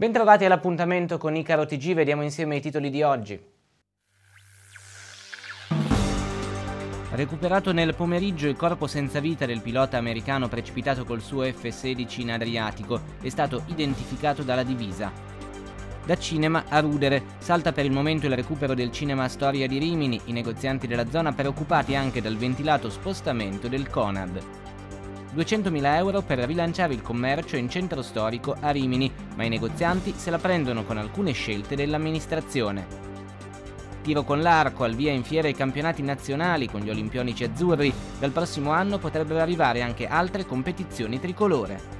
Bentrovati all'appuntamento con Icaro TG, vediamo insieme i titoli di oggi. Recuperato nel pomeriggio il corpo senza vita del pilota americano precipitato col suo F-16 in Adriatico è stato identificato dalla divisa. Da cinema a rudere, salta per il momento il recupero del cinema Storia di Rimini, i negozianti della zona preoccupati anche dal ventilato spostamento del Conad. 200.000 euro per rilanciare il commercio in centro storico a Rimini, ma i negozianti se la prendono con alcune scelte dell'amministrazione. Tiro con l'arco al via in fiera ai campionati nazionali con gli olimpionici azzurri, dal prossimo anno potrebbero arrivare anche altre competizioni tricolore.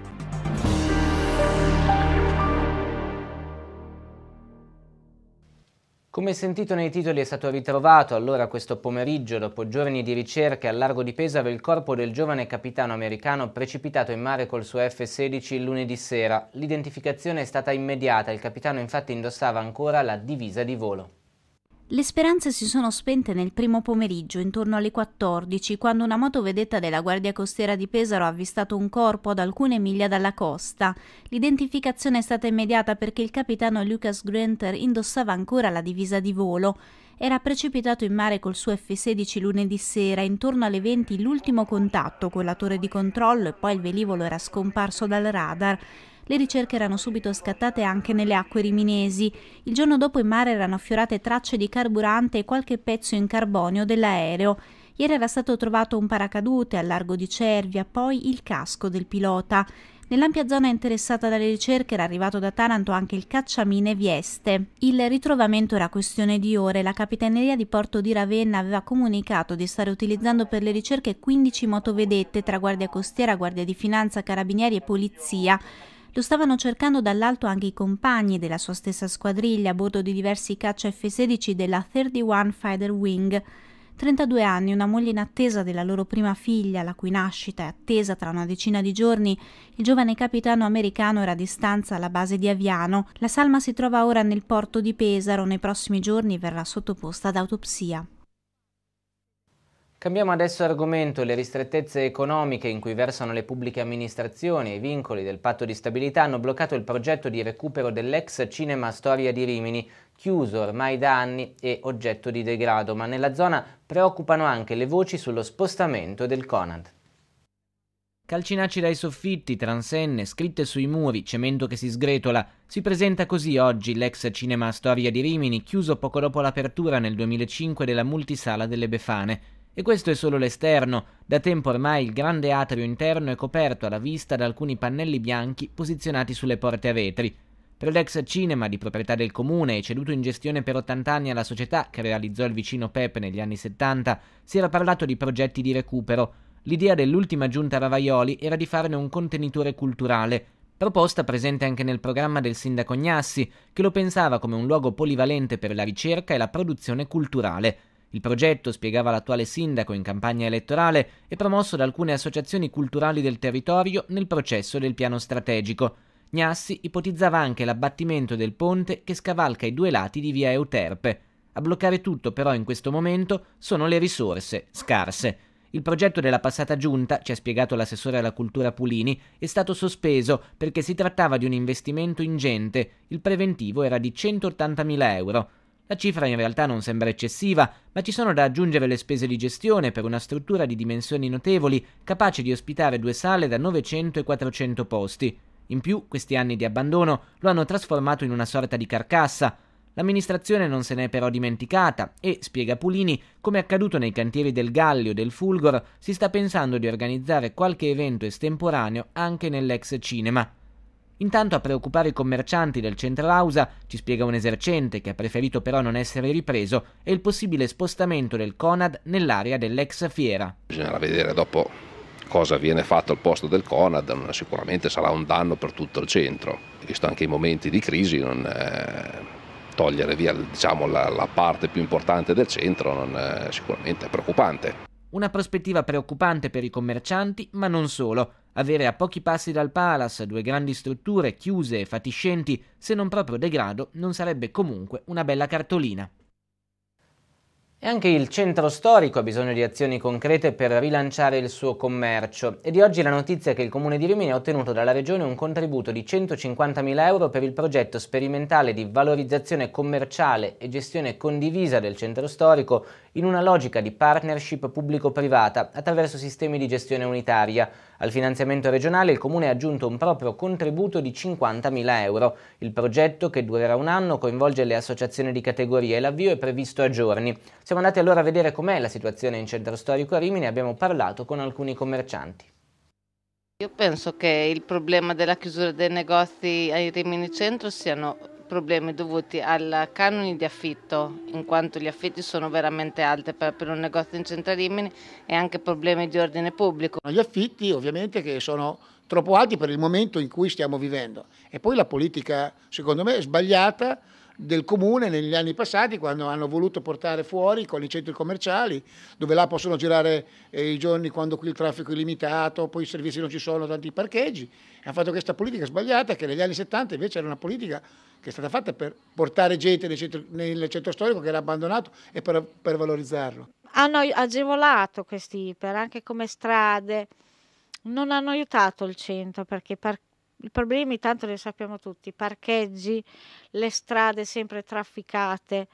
Come sentito nei titoli è stato ritrovato allora questo pomeriggio, dopo giorni di ricerche al largo di Pesaro, il corpo del giovane capitano americano precipitato in mare col suo F-16 lunedì sera. L'identificazione è stata immediata, il capitano infatti indossava ancora la divisa di volo. Le speranze si sono spente nel primo pomeriggio, intorno alle 14, quando una motovedetta della Guardia Costiera di Pesaro ha avvistato un corpo ad alcune miglia dalla costa. L'identificazione è stata immediata perché il capitano Lucas Grenter indossava ancora la divisa di volo. Era precipitato in mare col suo F-16 lunedì sera, intorno alle 20 l'ultimo contatto con la torre di controllo e poi il velivolo era scomparso dal radar. Le ricerche erano subito scattate anche nelle acque riminesi. Il giorno dopo in mare erano affiorate tracce di carburante e qualche pezzo in carbonio dell'aereo. Ieri era stato trovato un paracadute al largo di Cervia, poi il casco del pilota. Nell'ampia zona interessata dalle ricerche era arrivato da Taranto anche il cacciamine Vieste. Il ritrovamento era questione di ore. La capitaneria di Porto di Ravenna aveva comunicato di stare utilizzando per le ricerche 15 motovedette tra Guardia Costiera, Guardia di Finanza, Carabinieri e Polizia. Lo stavano cercando dall'alto anche i compagni della sua stessa squadriglia a bordo di diversi caccia F-16 della 31 Fighter Wing. 32 anni, una moglie in attesa della loro prima figlia, la cui nascita è attesa tra una decina di giorni, il giovane capitano americano era a distanza alla base di Aviano. La salma si trova ora nel porto di Pesaro, nei prossimi giorni verrà sottoposta ad autopsia. Cambiamo adesso argomento, le ristrettezze economiche in cui versano le pubbliche amministrazioni e i vincoli del patto di stabilità hanno bloccato il progetto di recupero dell'ex cinema Storia di Rimini, chiuso ormai da anni e oggetto di degrado, ma nella zona preoccupano anche le voci sullo spostamento del Conad. Calcinacci dai soffitti, transenne, scritte sui muri, cemento che si sgretola. Si presenta così oggi l'ex cinema Storia di Rimini, chiuso poco dopo l'apertura nel 2005 della multisala delle Befane. E questo è solo l'esterno, da tempo ormai il grande atrio interno è coperto alla vista da alcuni pannelli bianchi posizionati sulle porte a vetri. Per l'ex Cinema, di proprietà del comune e ceduto in gestione per 80 anni alla società che realizzò il vicino Pep negli anni 70, si era parlato di progetti di recupero. L'idea dell'ultima giunta Ravaioli era di farne un contenitore culturale, proposta presente anche nel programma del sindaco Gnassi, che lo pensava come un luogo polivalente per la ricerca e la produzione culturale. Il progetto, spiegava l'attuale sindaco in campagna elettorale, è promosso da alcune associazioni culturali del territorio nel processo del piano strategico. Gnassi ipotizzava anche l'abbattimento del ponte che scavalca i due lati di via Euterpe. A bloccare tutto però in questo momento sono le risorse, scarse. Il progetto della passata giunta, ci ha spiegato l'assessore alla cultura Pulini, è stato sospeso perché si trattava di un investimento ingente, il preventivo era di 180.000 euro. La cifra in realtà non sembra eccessiva, ma ci sono da aggiungere le spese di gestione per una struttura di dimensioni notevoli, capace di ospitare due sale da 900 e 400 posti. In più, questi anni di abbandono lo hanno trasformato in una sorta di carcassa, L'amministrazione non se n'è però dimenticata e, spiega Pulini, come accaduto nei cantieri del Gallio e del Fulgor, si sta pensando di organizzare qualche evento estemporaneo anche nell'ex cinema. Intanto a preoccupare i commercianti del centro Ausa, ci spiega un esercente che ha preferito però non essere ripreso, è il possibile spostamento del Conad nell'area dell'ex fiera. Bisognerà vedere dopo cosa viene fatto al posto del Conad, sicuramente sarà un danno per tutto il centro, visto anche i momenti di crisi non... È eh, togliere via diciamo, la, la, parte più importante del centro non, è sicuramente preoccupante. Una prospettiva preoccupante per i commercianti, ma non solo. Avere a pochi passi dal Palace due grandi strutture chiuse e fatiscenti, se non proprio degrado, non sarebbe comunque una bella cartolina. E anche il centro storico ha bisogno di azioni concrete per rilanciare il suo commercio. E di oggi la notizia è che il comune di Rimini ha ottenuto dalla regione un contributo di 150.000 euro per il progetto sperimentale di valorizzazione commerciale e gestione condivisa del centro storico in una logica di partnership pubblico-privata attraverso sistemi di gestione unitaria. Al finanziamento regionale il Comune ha aggiunto un proprio contributo di 50.000 euro. Il progetto, che durerà un anno, coinvolge le associazioni di categoria e l'avvio è previsto a giorni. Siamo andati allora a vedere com'è la situazione in centro storico a Rimini e abbiamo parlato con alcuni commercianti. Io penso che il problema della chiusura dei negozi ai Rimini Centro siano problemi dovuti al canone di affitto, in quanto gli affitti sono veramente alti per, per, un negozio in centro Rimini e anche problemi di ordine pubblico. Gli affitti ovviamente che sono troppo alti per il momento in cui stiamo vivendo e poi la politica secondo me è sbagliata del comune negli anni passati quando hanno voluto portare fuori con i centri commerciali dove là possono girare eh, i giorni quando qui il traffico è limitato, poi i servizi non ci sono, tanti parcheggi. Hanno fatto questa politica sbagliata che negli anni 70 invece era una politica che è stata fatta per portare gente centro, nel centro, storico che era abbandonato e per, per valorizzarlo. Hanno agevolato questi iper anche come strade non hanno aiutato il centro perché par- i problemi tanto li sappiamo tutti, parcheggi, le strade sempre trafficate,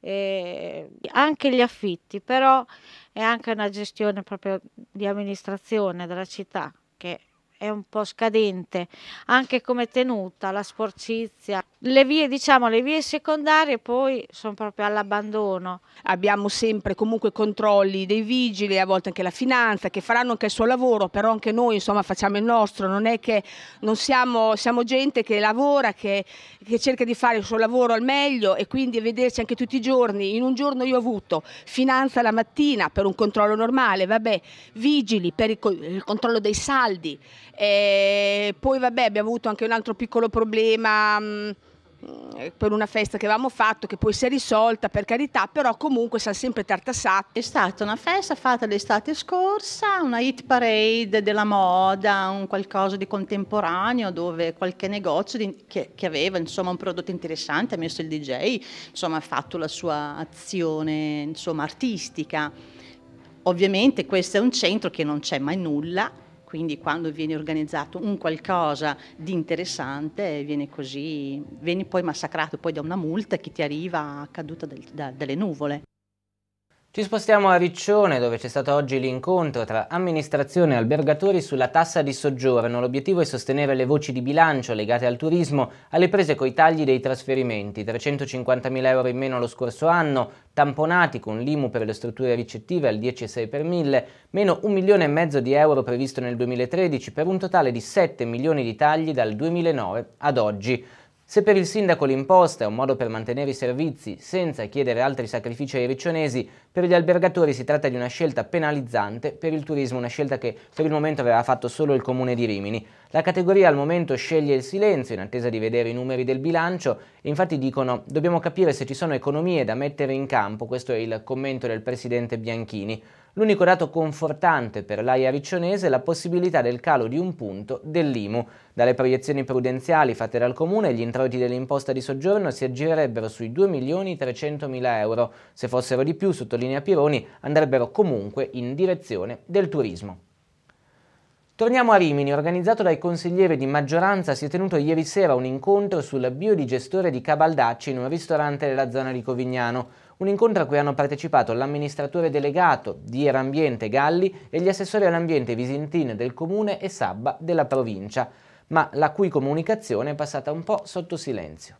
eh, anche gli affitti, però è anche una gestione proprio di amministrazione della città che è un po' scadente, anche come tenuta, la sporcizia. Le vie, diciamo, le vie secondarie poi sono proprio all'abbandono. Abbiamo sempre comunque controlli dei vigili, a volte anche la finanza, che faranno anche il suo lavoro, però anche noi insomma facciamo il nostro, non è che non siamo, siamo gente che lavora, che, che cerca di fare il suo lavoro al meglio e quindi vederci anche tutti i giorni. In un giorno io ho avuto finanza la mattina per un controllo normale, vabbè, vigili per il, il controllo dei saldi, e eh, poi vabbè abbiamo avuto anche un altro piccolo problema mm, eh, per una festa che avevamo fatto che poi si è risolta per carità però comunque siamo sempre tartassati è stata una festa fatta l'estate scorsa una hit parade della moda un qualcosa di contemporaneo dove qualche negozio di, che, che, aveva insomma un prodotto interessante ha messo il DJ insomma ha fatto la sua azione insomma artistica ovviamente questo è un centro che non c'è mai nulla quindi quando viene organizzato un qualcosa di interessante viene così, vieni poi massacrato poi da una multa che ti arriva caduta del, da, dalle nuvole. Ci spostiamo a Riccione dove c'è stato oggi l'incontro tra amministrazione e albergatori sulla tassa di soggiorno. L'obiettivo è sostenere le voci di bilancio legate al turismo alle prese coi tagli dei trasferimenti. 350.000 euro in meno lo scorso anno, tamponati con l'IMU per le strutture ricettive al 10,6 per 1000, meno un milione e mezzo di euro previsto nel 2013 per un totale di 7 milioni di tagli dal 2009 ad oggi. Se per il sindaco l'imposta è un modo per mantenere i servizi senza chiedere altri sacrifici ai riccionesi, per gli albergatori si tratta di una scelta penalizzante, per il turismo una scelta che per il momento aveva fatto solo il comune di Rimini. La categoria al momento sceglie il silenzio in attesa di vedere i numeri del bilancio e infatti dicono dobbiamo capire se ci sono economie da mettere in campo, questo è il commento del presidente Bianchini. L'unico dato confortante per l'AIA riccionese è la possibilità del calo di un punto dell'IMU. Dalle proiezioni prudenziali fatte dal Comune, gli introiti dell'imposta di soggiorno si aggirerebbero sui 2 milioni 300 mila euro. Se fossero di più, sottolinea Pironi, andrebbero comunque in direzione del turismo. Torniamo a Rimini, organizzato dai consiglieri di maggioranza, si è tenuto ieri sera un incontro sul biodigestore di Cabaldacci in un ristorante della zona di Covignano. Un incontro a cui hanno partecipato l'amministratore delegato di Era Ambiente Galli e gli assessori all'ambiente Visentin del comune e Sabba della provincia, ma la cui comunicazione è passata un po' sotto silenzio.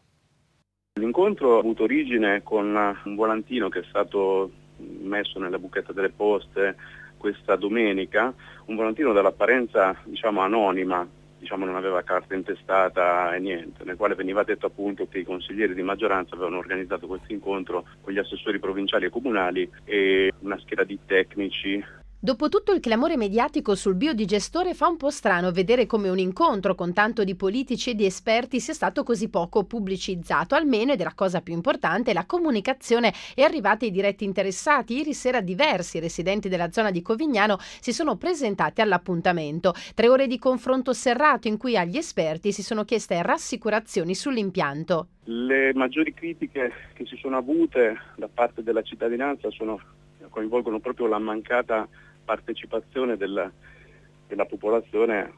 L'incontro ha avuto origine con un volantino che è stato messo nella buchetta delle poste questa domenica, un volantino dall'apparenza diciamo, anonima diciamo, non aveva carta intestata e niente, nel quale veniva detto appunto che i consiglieri di maggioranza avevano organizzato questo incontro con gli assessori provinciali e comunali e una scheda di tecnici Dopo tutto il clamore mediatico sul biodigestore fa un po' strano vedere come un incontro con tanto di politici e di esperti sia stato così poco pubblicizzato, almeno, ed è la cosa più importante, la comunicazione è arrivata ai diretti interessati. Ieri sera diversi residenti della zona di Covignano si sono presentati all'appuntamento. Tre ore di confronto serrato in cui agli esperti si sono chieste rassicurazioni sull'impianto. Le maggiori critiche che si sono avute da parte della cittadinanza sono, coinvolgono proprio la mancata partecipazione della, della popolazione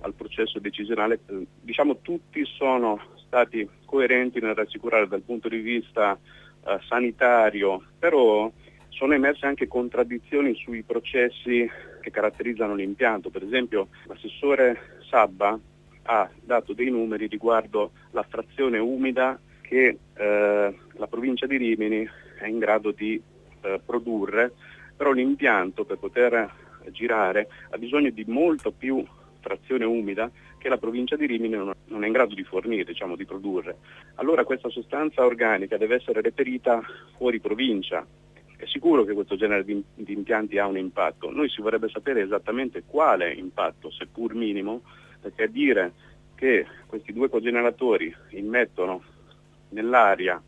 al processo decisionale, eh, diciamo tutti sono stati coerenti nel rassicurare dal punto di vista eh, sanitario, però sono emerse anche contraddizioni sui processi che caratterizzano l'impianto. Per esempio l'assessore Sabba ha dato dei numeri riguardo la frazione umida che eh, la provincia di Rimini è in grado di eh, produrre però l'impianto per poter girare ha bisogno di molto più trazione umida che la provincia di Rimini non è in grado di fornire, diciamo, di produrre. Allora questa sostanza organica deve essere reperita fuori provincia. È sicuro che questo genere di, di impianti ha un impatto. Noi si vorrebbe sapere esattamente quale impatto, seppur minimo, perché a dire che questi due cogeneratori immettono nell'aria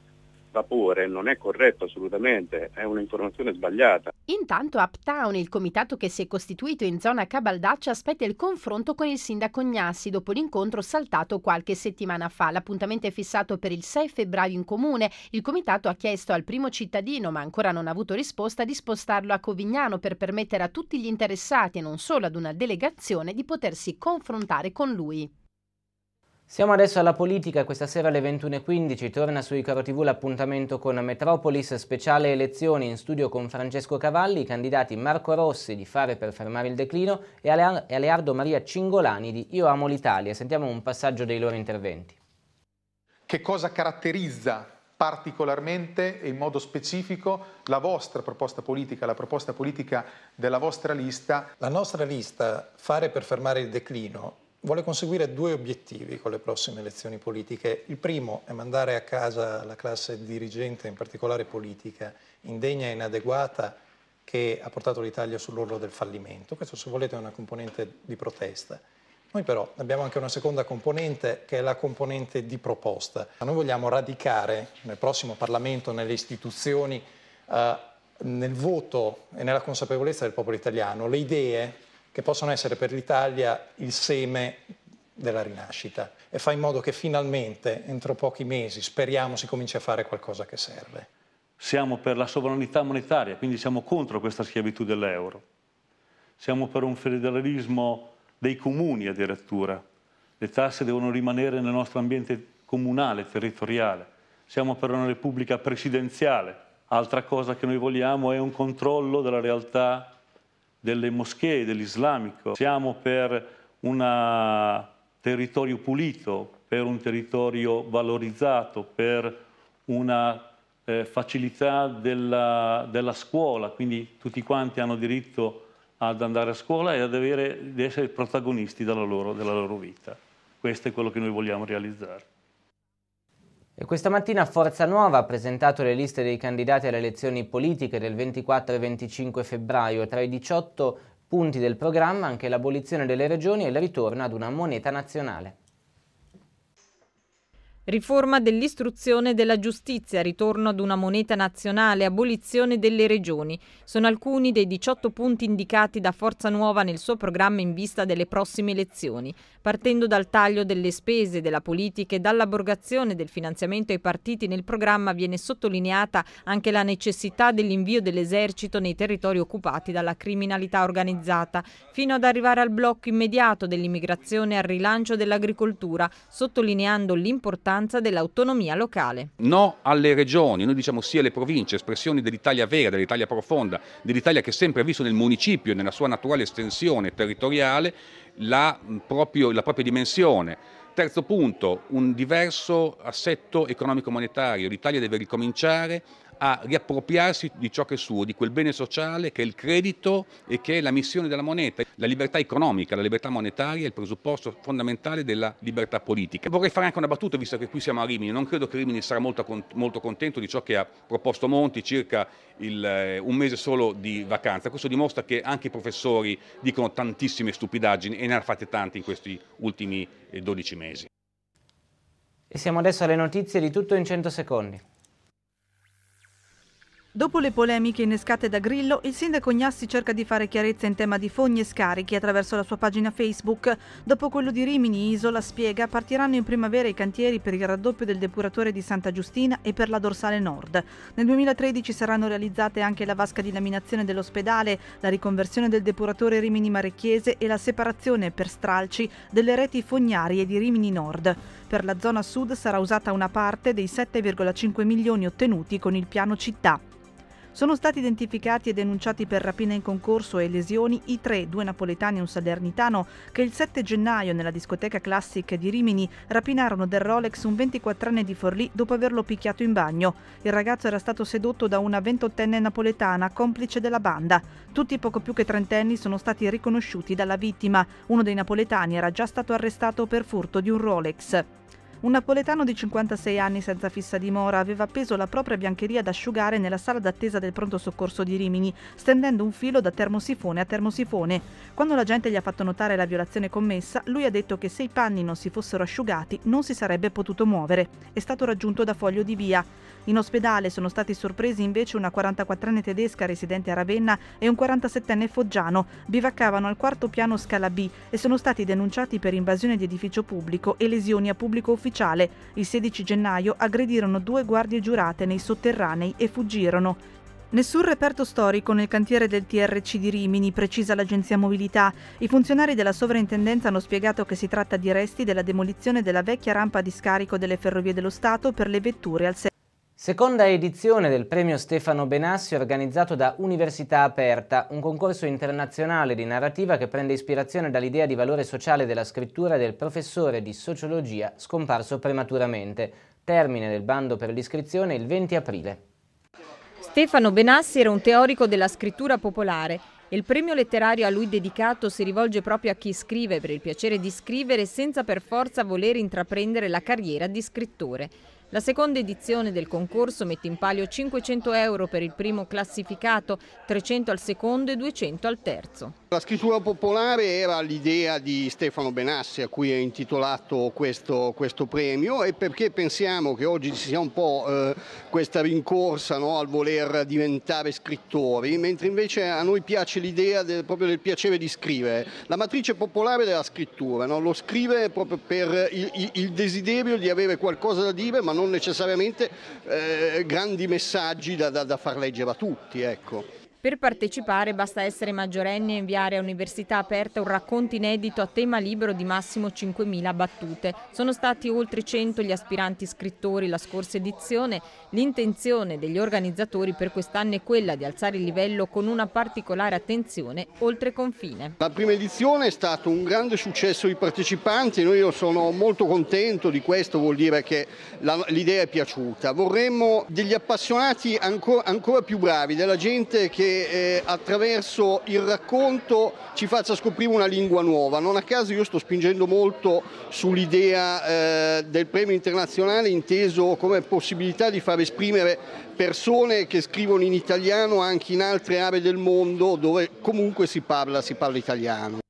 vapore non è corretto assolutamente, è un'informazione sbagliata. Intanto Uptown, il comitato che si è costituito in zona Cabaldaccia, aspetta il confronto con il sindaco Gnassi dopo l'incontro saltato qualche settimana fa. L'appuntamento è fissato per il 6 febbraio in comune. Il comitato ha chiesto al primo cittadino, ma ancora non ha avuto risposta, di spostarlo a Covignano per permettere a tutti gli interessati e non solo ad una delegazione di potersi confrontare con lui. Siamo adesso alla politica, questa sera alle 21.15 torna su Icaro TV l'appuntamento con Metropolis, speciale elezioni in studio con Francesco Cavalli, i candidati Marco Rossi di Fare per fermare il declino e Aleardo Maria Cingolani di Io amo l'Italia. Sentiamo un passaggio dei loro interventi. Che cosa caratterizza particolarmente e in modo specifico la vostra proposta politica, la proposta politica della vostra lista? La nostra lista, Fare per fermare il declino, vuole conseguire due obiettivi con le prossime elezioni politiche. Il primo è mandare a casa la classe dirigente, in particolare politica, indegna e inadeguata che ha portato l'Italia sull'orlo del fallimento. Questo se volete è una componente di protesta. Noi però abbiamo anche una seconda componente che è la componente di proposta. Noi vogliamo radicare nel prossimo Parlamento, nelle istituzioni, eh, nel voto e nella consapevolezza del popolo italiano le idee che possono essere per l'Italia il seme della rinascita e fa in modo che finalmente, entro pochi mesi, speriamo, si cominci a fare qualcosa che serve. Siamo per la sovranità monetaria, quindi siamo contro questa schiavitù dell'euro. Siamo per un federalismo dei comuni addirittura. Le tasse devono rimanere nel nostro ambiente comunale, territoriale. Siamo per una repubblica presidenziale. Altra cosa che noi vogliamo è un controllo della realtà delle moschee, dell'islamico, siamo per un territorio pulito, per un territorio valorizzato, per una eh, facilità della, della, scuola, quindi tutti quanti hanno diritto ad andare a scuola e ad, avere, ad essere protagonisti della loro, della loro vita. Questo è quello che noi vogliamo realizzare. E questa mattina Forza Nuova ha presentato le liste dei candidati alle elezioni politiche del 24 e 25 febbraio. Tra i 18 punti del programma anche l'abolizione delle regioni e il ritorno ad una moneta nazionale. Riforma dell'istruzione e della giustizia, ritorno ad una moneta nazionale, abolizione delle regioni. Sono alcuni dei 18 punti indicati da Forza Nuova nel suo programma in vista delle prossime elezioni, partendo dal taglio delle spese della politica e dall'abrogazione del finanziamento ai partiti nel programma viene sottolineata anche la necessità dell'invio dell'esercito nei territori occupati dalla criminalità organizzata, fino ad arrivare al blocco immediato dell'immigrazione e al rilancio dell'agricoltura, sottolineando l'importanza l'importanza dell'autonomia locale. No alle regioni, noi diciamo sì alle province, espressioni dell'Italia vera, dell'Italia profonda, dell'Italia che sempre ha visto nel municipio, nella sua naturale estensione territoriale, la, proprio, la propria dimensione. Terzo punto, un diverso assetto economico monetario. L'Italia deve ricominciare a riappropriarsi di ciò che è suo, di quel bene sociale che è il credito e che è la missione della moneta. La libertà economica, la libertà monetaria è il presupposto fondamentale della libertà politica. Vorrei fare anche una battuta, visto che qui siamo a Rimini, non credo che Rimini sarà molto, molto contento di ciò che ha proposto Monti circa il, eh, un mese solo di vacanza. Questo dimostra che anche i professori dicono tantissime stupidaggini e ne hanno fatte tante in questi ultimi 12 eh, mesi. E siamo adesso alle notizie di tutto in 100 secondi. Dopo le polemiche innescate da Grillo, il sindaco Gnassi cerca di fare chiarezza in tema di fogne e scarichi attraverso la sua pagina Facebook. Dopo quello di Rimini, Isola spiega, partiranno in primavera i cantieri per il raddoppio del depuratore di Santa Giustina e per la dorsale nord. Nel 2013 saranno realizzate anche la vasca di laminazione dell'ospedale, la riconversione del depuratore Rimini Marecchiese e la separazione per stralci delle reti fognarie di Rimini Nord. Per la zona sud sarà usata una parte dei 7,5 milioni ottenuti con il piano città. Sono stati identificati e denunciati per rapina in concorso e lesioni i tre, due napoletani e un salernitano, che il 7 gennaio nella discoteca Classic di Rimini rapinarono del Rolex un 24enne di Forlì dopo averlo picchiato in bagno. Il ragazzo era stato sedotto da una 28enne napoletana, complice della banda. Tutti poco più che trentenni sono stati riconosciuti dalla vittima. Uno dei napoletani era già stato arrestato per furto di un Rolex. Un napoletano di 56 anni senza fissa dimora aveva appeso la propria biancheria ad asciugare nella sala d'attesa del pronto soccorso di Rimini, stendendo un filo da termosifone a termosifone. Quando la gente gli ha fatto notare la violazione commessa, lui ha detto che se i panni non si fossero asciugati non si sarebbe potuto muovere. È stato raggiunto da foglio di via. In ospedale sono stati sorpresi invece una 44enne tedesca residente a Ravenna e un 47enne foggiano. Bivaccavano al quarto piano scala B e sono stati denunciati per invasione di edificio pubblico e lesioni a pubblico ufficiale. Il 16 gennaio aggredirono due guardie giurate nei sotterranei e fuggirono. Nessun reperto storico nel cantiere del TRC di Rimini, precisa l'agenzia Mobilità. I funzionari della sovrintendenza hanno spiegato che si tratta di resti della demolizione della vecchia rampa di scarico delle ferrovie dello Stato per le vetture al 6. Seconda edizione del premio Stefano Benassi organizzato da Università Aperta, un concorso internazionale di narrativa che prende ispirazione dall'idea di valore sociale della scrittura del professore di sociologia scomparso prematuramente. Termine del bando per l'iscrizione il 20 aprile. Stefano Benassi era un teorico della scrittura popolare e il premio letterario a lui dedicato si rivolge proprio a chi scrive per il piacere di scrivere senza per forza voler intraprendere la carriera di scrittore. La seconda edizione del concorso mette in palio 500 euro per il primo classificato, 300 al secondo e 200 al terzo. La scrittura popolare era l'idea di Stefano Benassi a cui è intitolato questo, questo, premio e perché pensiamo che oggi ci sia un po' eh, questa rincorsa no, al voler diventare scrittori, mentre invece a noi piace l'idea proprio del piacere di scrivere, la matrice popolare della scrittura, no? lo scrive proprio per il, il, desiderio di avere qualcosa da dire ma non necessariamente eh, grandi messaggi da, da, da far leggere a tutti. Ecco. Per partecipare basta essere maggiorenni e inviare a Università Aperta un racconto inedito a tema libero di massimo 5.000 battute. Sono stati oltre 100 gli aspiranti scrittori la scorsa edizione. L'intenzione degli organizzatori per quest'anno è quella di alzare il livello con una particolare attenzione oltre confine. La prima edizione è stato un grande successo di partecipanti, noi io sono molto contento di questo, vuol dire che l'idea è piaciuta. Vorremmo degli appassionati ancora, ancora più bravi, della gente che eh, attraverso il racconto ci faccia scoprire una lingua nuova. Non a caso io sto spingendo molto sull'idea eh, del premio internazionale inteso come possibilità di far esprimere persone che scrivono in italiano anche in altre aree del mondo dove comunque si parla, si parla italiano.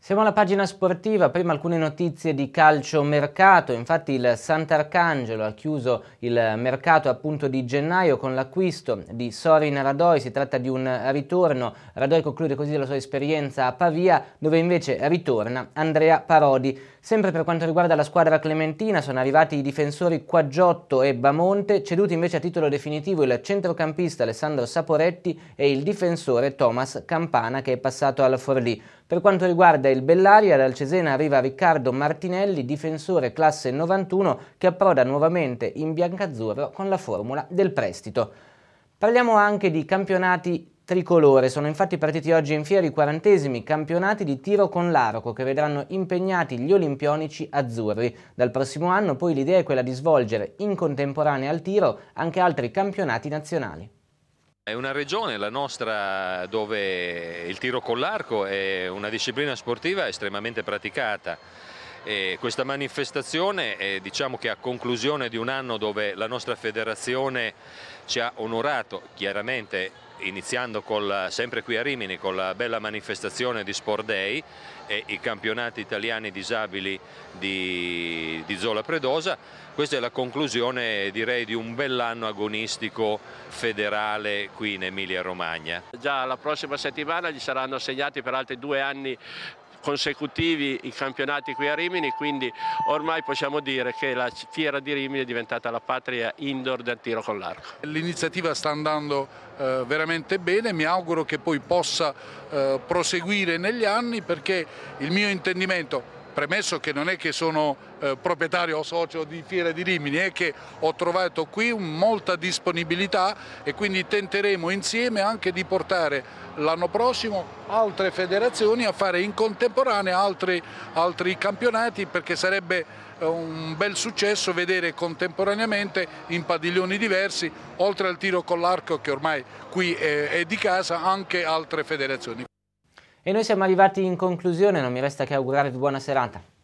Siamo alla pagina sportiva, prima alcune notizie di calcio mercato, infatti il Sant'Arcangelo ha chiuso il mercato appunto di gennaio con l'acquisto di Sorin Radoi, si tratta di un ritorno, Radoi conclude così la sua esperienza a Pavia dove invece ritorna Andrea Parodi. Sempre per quanto riguarda la squadra clementina sono arrivati i difensori Quaggiotto e Bamonte, ceduti invece a titolo definitivo il centrocampista Alessandro Saporetti e il difensore Thomas Campana che è passato al Forlì. Per quanto riguarda il Bellaria, dal Cesena arriva Riccardo Martinelli, difensore classe 91, che approda nuovamente in biancazzurro con la formula del prestito. Parliamo anche di campionati tricolore. Sono infatti partiti oggi in fiera i quarantesimi campionati di tiro con l'arco che vedranno impegnati gli olimpionici azzurri. Dal prossimo anno poi l'idea è quella di svolgere in contemporanea al tiro anche altri campionati nazionali. È una regione, la nostra, dove il tiro con l'arco è una disciplina sportiva estremamente praticata. E questa manifestazione è, diciamo che a conclusione di un anno dove la nostra federazione ci ha onorato chiaramente iniziando col, sempre qui a Rimini con la bella manifestazione di Sport Day e i campionati italiani disabili di, di Zola Predosa. Questa è la conclusione direi di un bell'anno agonistico federale qui in Emilia Romagna. Già la prossima settimana gli saranno assegnati per altri due anni consecutivi i campionati qui a Rimini, quindi ormai possiamo dire che la fiera di Rimini è diventata la patria indoor del tiro con l'arco. L'iniziativa sta andando eh, veramente bene, mi auguro che poi possa eh, proseguire negli anni perché il mio intendimento premesso che non è che sono eh, proprietario o socio di Fiera di Rimini, è che ho trovato qui molta disponibilità e quindi tenteremo insieme anche di portare l'anno prossimo altre federazioni a fare in contemporanea altri, altri campionati perché sarebbe eh, un bel successo vedere contemporaneamente in padiglioni diversi, oltre al tiro con l'arco che ormai qui è, è di casa, anche altre federazioni. E noi siamo arrivati in conclusione, non mi resta che augurarvi buona serata.